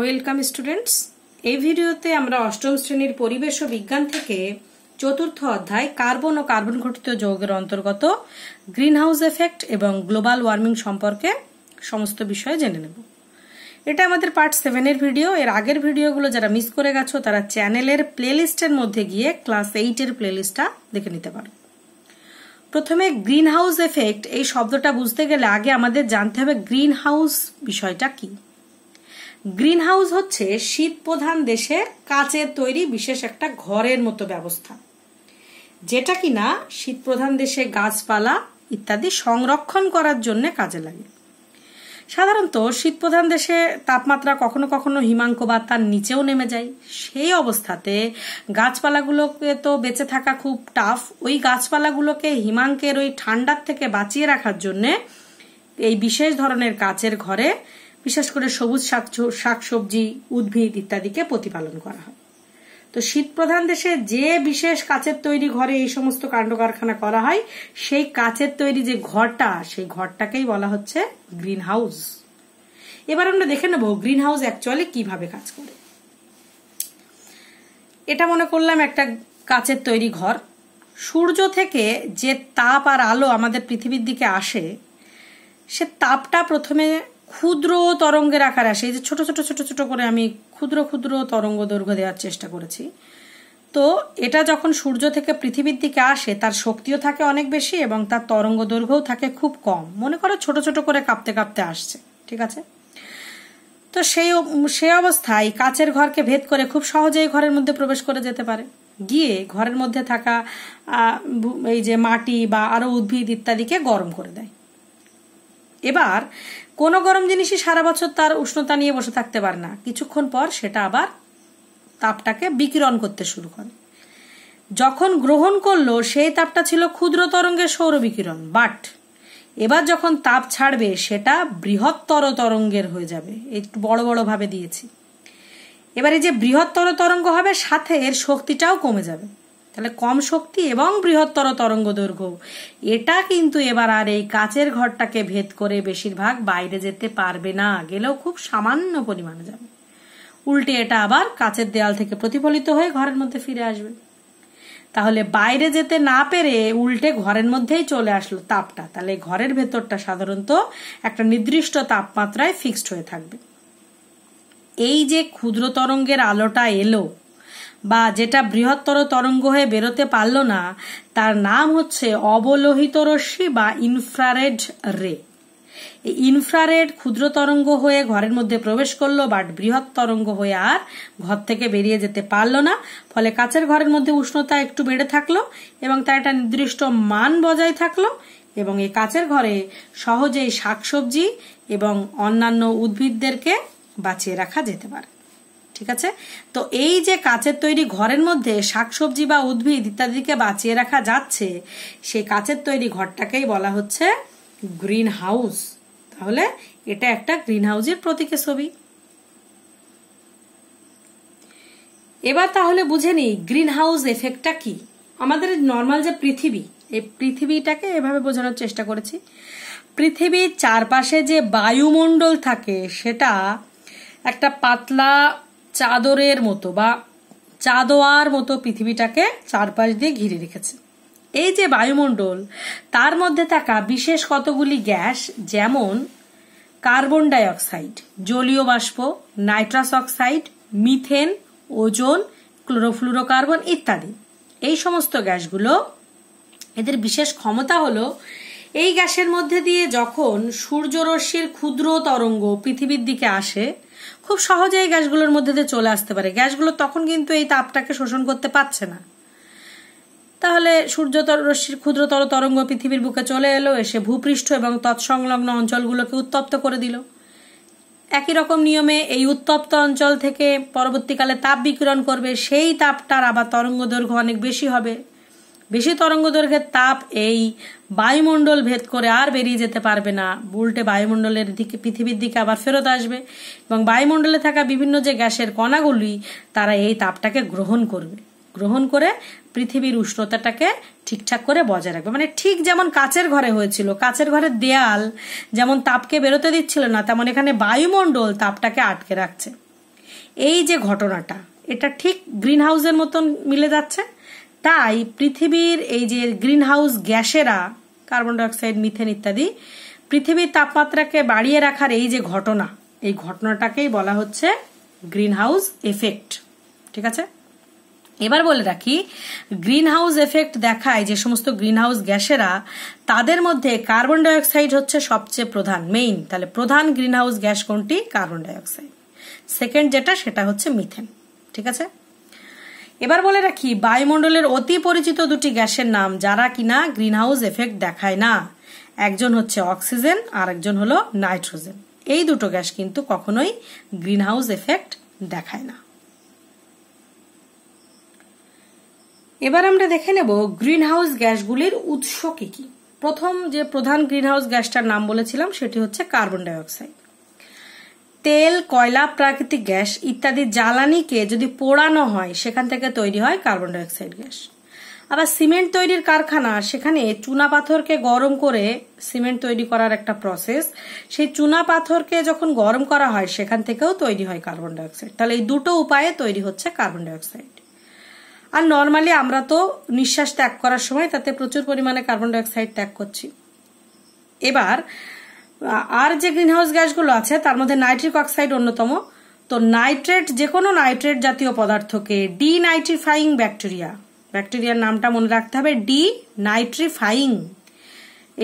welcome students এই ভিডিওতে আমরা অষ্টম শ্রেণীর পরিবেশ ও বিজ্ঞান থেকে চতুর্থ অধ্যায় কার্বন ও কার্বন ঘটিত যৌগের অন্তর্গত গ্রিনহাউস এফেক্ট এবং গ্লোবাল ওয়ার্মিং সম্পর্কে সমস্ত বিষয়ে জেনে নেব এটা আমাদের পার্ট সেভেনের ভিডিও এর আগের ভিডিওগুলো যারা মিস করে গেছো তারা চ্যানেলের প্লেলিস্টের মধ্যে গিয়ে ক্লাস এইটের প্লেলিস্টটা দেখে নিতে পারো প্রথমে গ্রিনহাউস এফেক্ট এই শব্দটা বুঝতে গেলে আগে আমাদের জানতে হবে গ্রিনহাউস বিষয়টা কী গ্রিন হাউস হচ্ছে শীত প্রধান দেশে কাচের তৈরি বিশেষ একটা ঘরের মতো ব্যবস্থা যেটা কিনা শীত প্রধান দেশে গাছপালা ইত্যাদি সংরক্ষণ করার জন্য কাজে লাগে সাধারণত শীতপ্রধান দেশে তাপমাত্রা কখনো কখনো হিমাঙ্ক বা তার নিচেও নেমে যায় সেই অবস্থাতে গাছপালাগুলোকে তো বেঁচে থাকা খুব টাফ ওই গাছপালাগুলোকে হিমাঙ্কের ওই ঠান্ডার থেকে বাঁচিয়ে রাখার জন্যে এই বিশেষ ধরনের কাচের ঘরে বিশেষ করে সবুজ শাকসবজি উদ্ভিদ ইত্যাদিকে প্রতিপালন করা হয় তো শীত প্রধান দেশে যে বিশেষ কাচের তৈরি ঘরে এই সমস্ত কাণ্ড কারখানা করা হয় সেই কাচের তৈরি যে ঘরটা সেই ঘরটাকেই বলা হচ্ছে গ্রিন হাউস এবার আমরা দেখে নেব গ্রিন হাউস অ্যাকচুয়ালি কিভাবে কাজ করে এটা মনে করলাম একটা কাচের তৈরি ঘর সূর্য থেকে যে তাপ আর আলো আমাদের পৃথিবীর দিকে আসে সে তাপটা প্রথমে ক্ষুদ্র তরঙ্গের আকার আসে এই যে ছোট ছোট ছোট ছোট করে আমি ক্ষুদ্র ক্ষুদ্র তরঙ্গ দৈর্ঘ্য দেওয়ার চেষ্টা করেছি তো এটা যখন সূর্য থেকে পৃথিবীর দিকে আসে তার শক্তিও থাকে অনেক বেশি এবং তার তরঙ্গ দৈর্ঘ্যও থাকে খুব কম মনে করো ছোট ছোট করে কাঁপতে কাঁপতে আসছে ঠিক আছে তো সেই সে অবস্থায় কাচের ঘরকে ভেদ করে খুব সহজেই ঘরের মধ্যে প্রবেশ করে যেতে পারে গিয়ে ঘরের মধ্যে থাকা এই যে মাটি বা আরও উদ্ভিদ ইত্যাদিকে গরম করে দেয় এবার কোনো গরম জিনিসই সারা বছর তার উষ্ণতা নিয়ে বসে থাকতে পারে না কিছুক্ষণ পর সেটা আবার তাপটাকে বিকিরণ করতে শুরু করে যখন গ্রহণ করলো সেই তাপটা ছিল ক্ষুদ্র তরঙ্গের সৌর বিকিরণ বাট এবার যখন তাপ ছাড়বে সেটা বৃহত্তর তরঙ্গের হয়ে যাবে একটু বড় বড়ভাবে দিয়েছি এবার এই যে বৃহত্তর তরঙ্গ হবে সাথে এর শক্তিটাও কমে যাবে তাহলে কম শক্তি এবং বৃহত্তর তরঙ্গ দৈর্ঘ্য এটা কিন্তু এবার আর এই কাচের ঘরটাকে ভেদ করে বেশিরভাগ বাইরে যেতে পারবে না গেলেও খুব সামান্য পরিমাণে যাবে উল্টে এটা আবার কাচের দেয়াল থেকে প্রতিফলিত হয়ে ঘরের মধ্যে ফিরে আসবে তাহলে বাইরে যেতে না পেরে উল্টে ঘরের মধ্যেই চলে আসলো তাপটা তাহলে ঘরের ভেতরটা সাধারণত একটা নির্দিষ্ট তাপমাত্রায় ফিক্সড হয়ে থাকবে এই যে ক্ষুদ্র তরঙ্গের আলোটা এলো বা যেটা বৃহত্তর তরঙ্গ হয়ে বেরোতে পারল না তার নাম হচ্ছে অবলোহিত রশ্মি বা ইনফ্রারেড রে ইনফ্রারেড ক্ষুদ্র তরঙ্গ হয়ে ঘরের মধ্যে প্রবেশ করলো বাট বৃহৎ তরঙ্গ হয়ে আর ঘর থেকে বেরিয়ে যেতে পারলো না ফলে কাছের ঘরের মধ্যে উষ্ণতা একটু বেড়ে থাকলো এবং তার একটা নির্দিষ্ট মান বজায় থাকলো এবং এই কাছের ঘরে সহজেই শাকসবজি এবং অন্যান্য উদ্ভিদদেরকে বাঁচিয়ে রাখা যেতে পারে ঠিক আছে তো এই যে কাঁচের তৈরি ঘরের মধ্যে শাকসবজি বা উদ্ভিদ ইত্যাদিকে বাঁচিয়ে রাখা যাচ্ছে সেই কাঁচের তৈরি ঘরটাকেই বলা হচ্ছে গ্রিন হাউস তাহলে এটা একটা গ্রিন হাউসের প্রতীকের ছবি এবার তাহলে বুঝে নিই গ্রিন হাউস এফেক্টটা কি আমাদের নর্মাল যে পৃথিবী এই পৃথিবীটাকে এভাবে বোঝানোর চেষ্টা করেছি পৃথিবীর চারপাশে যে বায়ুমণ্ডল থাকে সেটা একটা পাতলা চাদরের মতো বা চাদোয়ার মতো পৃথিবীটাকে চারপাশ দিয়ে ঘিরে রেখেছে এই যে বায়ুমণ্ডল তার মধ্যে থাকা বিশেষ কতগুলি গ্যাস যেমন কার্বন ডাইঅক্সাইড জলীয় বাষ্প nitrous oxide methane ozone chlorofluorocarbon ইত্যাদি এই সমস্ত গ্যাসগুলো এদের বিশেষ ক্ষমতা হলো এই গ্যাসের মধ্যে দিয়ে যখন সূর্যরশ্মির ক্ষুদ্র তরঙ্গ পৃথিবীর দিকে আসে খুব সহজেই গ্যাসগুলোর মধ্যে দিয়ে চলে আসতে পারে গ্যাসগুলো তখন কিন্তু এই তাপটাকে শোষণ করতে পারছে না তাহলে সূর্য রশ্মির ক্ষুদ্রতর তরঙ্গ পৃথিবীর বুকে চলে এলো এসে ভূপৃষ্ঠ এবং তৎসংলগ্ন অঞ্চলগুলোকে উত্তপ্ত করে দিল একই রকম নিয়মে এই উত্তপ্ত অঞ্চল থেকে পরবর্তীকালে তাপ বিকিরণ করবে সেই তাপটার আবার তরঙ্গ দৈর্ঘ্য অনেক বেশি হবে বেশি তরঙ্গদৈর্ঘ্যের তাপ এই বায়ুমণ্ডল ভেদ করে আর বেরিয়ে যেতে পারবে না উল্টে বায়ুমণ্ডলের দিকে পৃথিবীর দিকে আবার ফেরত আসবে এবং বায়ুমণ্ডলে থাকা বিভিন্ন যে গ্যাসের কণাগুলি তারা এই তাপটাকে গ্রহণ করবে গ্রহণ করে পৃথিবীর উষ্ণতাটাকে ঠিকঠাক করে বজায় রাখবে মানে ঠিক যেমন কাচের ঘরে হয়েছিল কাচের ঘরের দেয়াল যেমন তাপকে বেরোতে দিচ্ছিল না তেমন এখানে বায়ুমণ্ডল তাপটাকে আটকে রাখছে এই যে ঘটনাটা এটা ঠিক গ্রিন হাউসের মতন মিলে যাচ্ছে তাই পৃথিবীর এই যে গ্রিনহাউস গ্যাসেরা কার্বন ডাইঅক্সাইড মিথেন ইত্যাদি পৃথিবীর তাপমাত্রাকে বাড়িয়ে রাখার এই যে ঘটনা এই ঘটনাটাকেই বলা হচ্ছে হাউস এফেক্ট ঠিক আছে এবার বলে রাখি গ্রিনহাউস এফেক্ট দেখায় যে সমস্ত গ্রিনহাউস গ্যাসেরা তাদের মধ্যে কার্বন ডাইঅক্সাইড হচ্ছে সবচেয়ে প্রধান মেইন তাহলে প্রধান গ্রিনহাউস গ্যাস কোনটি কার্বন ডাইঅক্সাইড সেকেন্ড যেটা সেটা হচ্ছে মিথেন ঠিক আছে এবার বলে রাখি বায়ুমণ্ডলের অতি পরিচিত দুটি গ্যাসের নাম যারা কিনা গ্রিনহাউস এফেক্ট দেখায় না একজন হচ্ছে অক্সিজেন আর একজন হলো নাইট্রোজেন এই দুটো গ্যাস কিন্তু কখনোই গ্রিনহাউস এফেক্ট দেখায় না এবার আমরা দেখে নেব গ্রিনহাউস গ্যাসগুলির উৎস কি কি প্রথম যে প্রধান গ্রিনহাউস গ্যাসটার নাম বলেছিলাম সেটি হচ্ছে কার্বন ডাইঅক্সাইড তেল কয়লা প্রাকৃতিক গ্যাস ইত্যাদি জ্বালানিকে যদি পোড়ানো হয় সেখান থেকে তৈরি হয় কার্বন ডাইঅক্সাইড গ্যাস আবার সিমেন্ট তৈরির কারখানা সেখানে চুনা পাথরকে গরম করে সিমেন্ট তৈরি করার একটা প্রসেস সেই চুনা পাথরকে যখন গরম করা হয় সেখান থেকেও তৈরি হয় কার্বন ডাইঅক্সাইড তাহলে এই দুটো উপায়ে তৈরি হচ্ছে কার্বন ডাইঅক্সাইড আর নর্মালি আমরা তো নিঃশ্বাস ত্যাগ করার সময় তাতে প্রচুর পরিমাণে কার্বন ডাইঅক্সাইড ত্যাগ করছি এবার আর যে গ্রিনহাউস গ্যাসগুলো আছে তার মধ্যে নাইট্রিক অক্সাইড অন্যতম তো নাইট্রেট যে কোনো নাইট্রেট জাতীয় পদার্থকে ডি নাইট্রিফাইং ব্যাকটেরিয়া ব্যাকটেরিয়ার নামটা মনে রাখতে হবে ডি নাইট্রিফাইং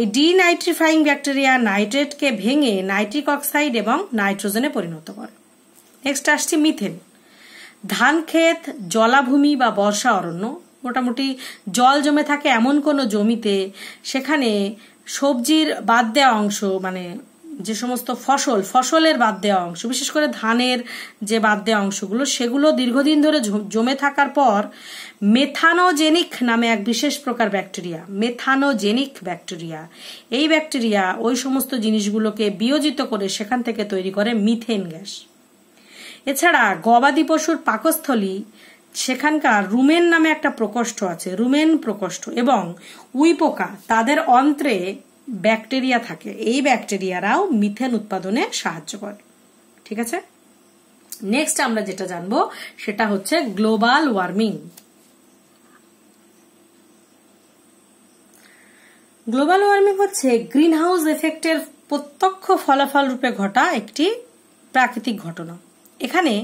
এই ডি নাইট্রিফাইং ব্যাকটেরিয়া নাইট্রেটকে ভেঙে নাইট্রিক অক্সাইড এবং নাইট্রোজেনে পরিণত করে নেক্সট আসছে মিথেন ধান ক্ষেত জলাভূমি বা বর্ষা অরণ্য মোটামুটি জল জমে থাকে এমন কোনো জমিতে সেখানে সবজির বাদ দেওয়া অংশ মানে যে সমস্ত ফসল ফসলের বাদ দেওয়া অংশ বিশেষ করে ধানের যে বাদ দেওয়া অংশগুলো সেগুলো দীর্ঘদিন ধরে জমে থাকার পর মেথানোজেনিক নামে এক বিশেষ প্রকার ব্যাকটেরিয়া মেথানোজেনিক ব্যাকটেরিয়া এই ব্যাকটেরিয়া ওই সমস্ত জিনিসগুলোকে বিয়োজিত করে সেখান থেকে তৈরি করে মিথেন গ্যাস এছাড়া গবাদি পশুর পাকস্থলী সেখানকার রুমেন নামে একটা প্রকোষ্ঠ আছে রুমেন প্রকোষ্ঠ এবং উইপোকা তাদের অন্ত্রে ব্যাকটেরিয়া থাকে এই ব্যাকটেরিয়ারাও মিথেন উৎপাদনে সাহায্য করে ঠিক আছে নেক্সট আমরা যেটা জানবো সেটা হচ্ছে গ্লোবাল ওয়ার্মিং গ্লোবাল ওয়ার্মিং হচ্ছে গ্রিন হাউস এফেক্টের প্রত্যক্ষ ফলাফল রূপে ঘটা একটি প্রাকৃতিক ঘটনা এখানে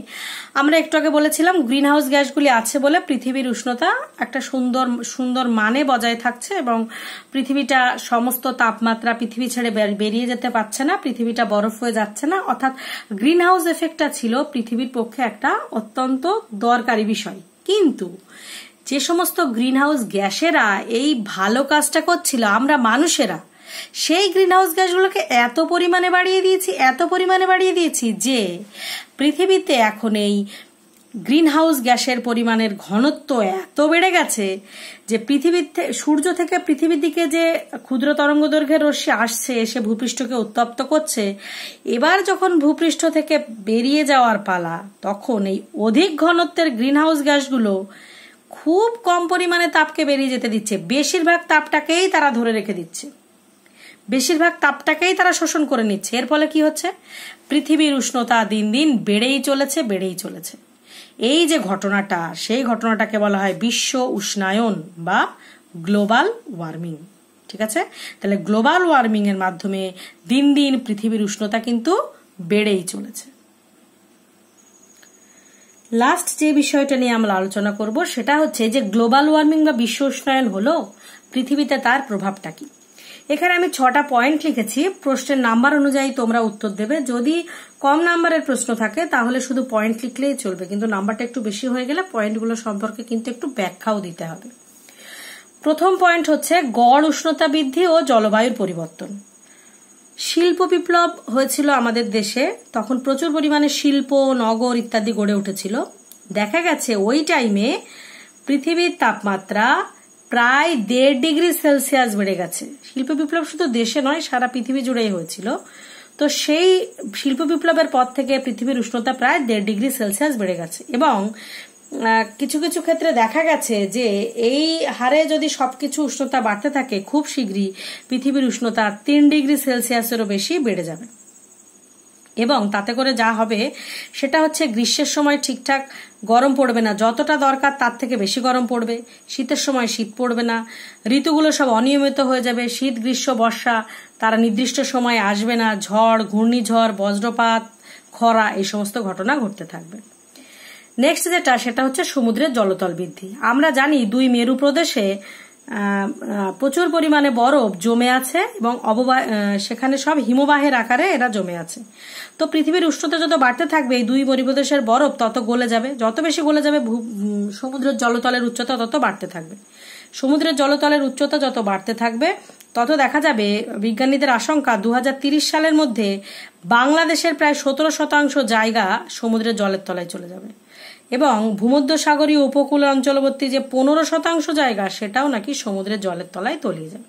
আমরা একটু আগে বলেছিলাম গ্রিন হাউস গ্যাসগুলি আছে বলে পৃথিবীর উষ্ণতা একটা সুন্দর সুন্দর মানে বজায় থাকছে এবং পৃথিবীটা সমস্ত তাপমাত্রা পৃথিবী ছেড়ে বেরিয়ে যেতে পারছে না পৃথিবীটা বরফ হয়ে যাচ্ছে না অর্থাৎ গ্রিন হাউস এফেক্টটা ছিল পৃথিবীর পক্ষে একটা অত্যন্ত দরকারি বিষয় কিন্তু যে সমস্ত গ্রিন হাউস গ্যাসেরা এই ভালো কাজটা করছিল আমরা মানুষেরা সেই গ্রিনহাউস গ্যাসগুলোকে এত পরিমাণে বাড়িয়ে দিয়েছি এত পরিমাণে বাড়িয়ে দিয়েছি যে পৃথিবীতে এখন এই গ্রিনহাউস গ্যাসের পরিমাণের ঘনত্ব এত বেড়ে গেছে যে পৃথিবীর সূর্য থেকে পৃথিবীর দিকে যে ক্ষুদ্র তরঙ্গ দৈর্ঘ্যের রশ্মি আসছে এসে ভূপৃষ্ঠকে উত্তপ্ত করছে এবার যখন ভূপৃষ্ঠ থেকে বেরিয়ে যাওয়ার পালা তখন এই অধিক ঘনত্বের গ্রিনহাউস গ্যাসগুলো খুব কম পরিমাণে তাপকে বেরিয়ে যেতে দিচ্ছে বেশিরভাগ তাপটাকেই তারা ধরে রেখে দিচ্ছে বেশিরভাগ তাপটাকেই তারা শোষণ করে নিচ্ছে এর ফলে কি হচ্ছে পৃথিবীর উষ্ণতা দিন দিন বেড়েই চলেছে বেড়েই চলেছে এই যে ঘটনাটা সেই ঘটনাটাকে বলা হয় বিশ্ব উষ্ণায়ন বা গ্লোবাল ওয়ার্মিং ঠিক আছে তাহলে গ্লোবাল ওয়ার্মিং এর মাধ্যমে দিন দিন পৃথিবীর উষ্ণতা কিন্তু বেড়েই চলেছে লাস্ট যে বিষয়টা নিয়ে আমরা আলোচনা করব সেটা হচ্ছে যে গ্লোবাল ওয়ার্মিং বা বিশ্ব উষ্ণায়ন হলো পৃথিবীতে তার প্রভাবটা কি এখানে আমি ছটা পয়েন্ট লিখেছি প্রশ্নের নাম্বার অনুযায়ী তোমরা উত্তর দেবে যদি কম নাম্বারের প্রশ্ন থাকে তাহলে শুধু পয়েন্ট লিখলেই চলবে কিন্তু নাম্বারটা একটু বেশি হয়ে গেলে পয়েন্টগুলো সম্পর্কে কিন্তু একটু ব্যাখ্যাও দিতে হবে প্রথম পয়েন্ট হচ্ছে গড় উষ্ণতা বৃদ্ধি ও জলবায়ুর পরিবর্তন শিল্প বিপ্লব হয়েছিল আমাদের দেশে তখন প্রচুর পরিমাণে শিল্প নগর ইত্যাদি গড়ে উঠেছিল দেখা গেছে ওই টাইমে পৃথিবীর তাপমাত্রা প্রায় দেড় ডিগ্রি সেলসিয়াস বেড়ে গেছে শিল্প বিপ্লব শুধু দেশে নয় সারা পৃথিবী জুড়েই হয়েছিল তো সেই শিল্প বিপ্লবের পর থেকে পৃথিবীর উষ্ণতা প্রায় দেড় ডিগ্রি সেলসিয়াস বেড়ে গেছে এবং কিছু কিছু ক্ষেত্রে দেখা গেছে যে এই হারে যদি সবকিছু উষ্ণতা বাড়তে থাকে খুব শীঘ্রই পৃথিবীর উষ্ণতা তিন ডিগ্রি সেলসিয়াসেরও বেশি বেড়ে যাবে এবং তাতে করে যা হবে সেটা হচ্ছে গ্রীষ্মের সময় ঠিকঠাক গরম পড়বে না যতটা দরকার তার থেকে বেশি গরম পড়বে শীতের সময় শীত পড়বে না ঋতুগুলো সব অনিয়মিত হয়ে যাবে শীত গ্রীষ্ম বর্ষা তারা নির্দিষ্ট সময় আসবে না ঝড় ঘূর্ণিঝড় বজ্রপাত খরা এই সমস্ত ঘটনা ঘটতে থাকবে নেক্সট যেটা সেটা হচ্ছে সমুদ্রের জলতল বৃদ্ধি আমরা জানি দুই মেরু প্রদেশে প্রচুর পরিমাণে বরফ জমে আছে এবং অববাহ সেখানে সব হিমবাহের আকারে এরা জমে আছে তো পৃথিবীর উষ্ণতা যত বাড়তে থাকবে এই দুই পরিবেশের বরফ তত গলে যাবে যত বেশি গলে যাবে সমুদ্রের জলতলের উচ্চতা তত বাড়তে থাকবে সমুদ্রের জলতলের উচ্চতা যত বাড়তে থাকবে তত দেখা যাবে বিজ্ঞানীদের আশঙ্কা দু সালের মধ্যে বাংলাদেশের প্রায় সতেরো শতাংশ জায়গা সমুদ্রের জলের তলায় চলে যাবে এবং ভূমধ্যসাগরীয় উপকূল অঞ্চলবর্তী যে পনেরো শতাংশ জায়গা সেটাও নাকি সমুদ্রের জলের তলায় তলিয়ে যায়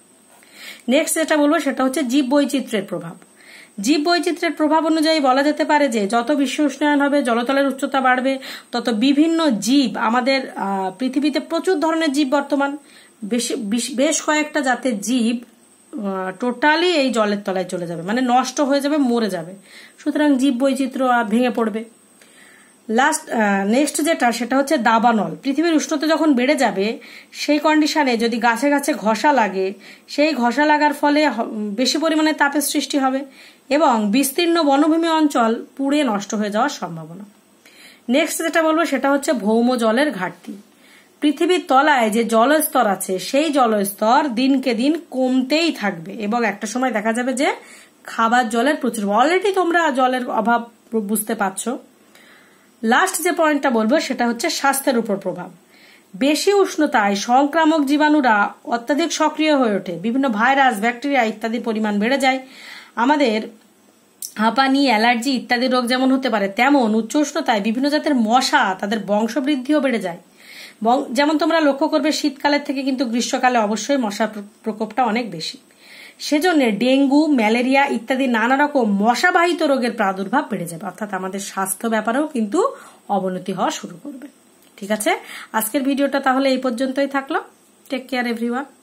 নেক্সট যেটা বলবো সেটা হচ্ছে জীব বৈচিত্র্যের প্রভাব জীব বৈচিত্র্যের প্রভাব অনুযায়ী বলা যেতে পারে যে যত বিশ্ব উষ্ণায়ন হবে জলতলের উচ্চতা বাড়বে তত বিভিন্ন জীব আমাদের পৃথিবীতে প্রচুর ধরনের জীব বর্তমান বেশ কয়েকটা জাতের জীব টোটালি এই জলের তলায় চলে যাবে মানে নষ্ট হয়ে যাবে মরে যাবে সুতরাং জীব বৈচিত্র্য ভেঙে পড়বে লাস্ট নেক্সট uh, যেটা সেটা হচ্ছে দাবানল পৃথিবীর উষ্ণতা যখন বেড়ে যাবে সেই কন্ডিশনে যদি গাছে গাছে ঘষা লাগে সেই ঘষা লাগার ফলে বেশি পরিমাণে তাপের সৃষ্টি হবে এবং বিস্তীর্ণ বনভূমি অঞ্চল পুড়ে নষ্ট হয়ে যাওয়ার সম্ভাবনা নেক্সট যেটা বলবো সেটা হচ্ছে ভৌম জলের ঘাটতি পৃথিবীর তলায় যে জলস্তর আছে সেই জলস্তর দিনকে দিন কমতেই থাকবে এবং একটা সময় দেখা যাবে যে খাবার জলের প্রচুর অলরেডি তোমরা জলের অভাব বুঝতে পারছো লাস্ট যে পয়েন্টটা বলবো সেটা হচ্ছে স্বাস্থ্যের উপর প্রভাব বেশি উষ্ণতায় সংক্রামক জীবাণুরা অত্যাধিক সক্রিয় হয়ে ওঠে বিভিন্ন ভাইরাস ব্যাকটেরিয়া ইত্যাদি পরিমাণ বেড়ে যায় আমাদের হাঁপানি অ্যালার্জি ইত্যাদি রোগ যেমন হতে পারে তেমন উচ্চ উষ্ণতায় বিভিন্ন জাতের মশা তাদের বংশবৃদ্ধিও বেড়ে যায় যেমন তোমরা লক্ষ্য করবে শীতকালের থেকে কিন্তু গ্রীষ্মকালে অবশ্যই মশার প্রকোপটা অনেক বেশি সেজন্য ডেঙ্গু ম্যালেরিয়া ইত্যাদি নানা রকম মশাবাহিত রোগের প্রাদুর্ভাব বেড়ে যাবে অর্থাৎ আমাদের স্বাস্থ্য ব্যাপারেও কিন্তু অবনতি হওয়া শুরু করবে ঠিক আছে আজকের ভিডিওটা তাহলে এই পর্যন্তই থাকলো টেক কেয়ার এভরিওয়ান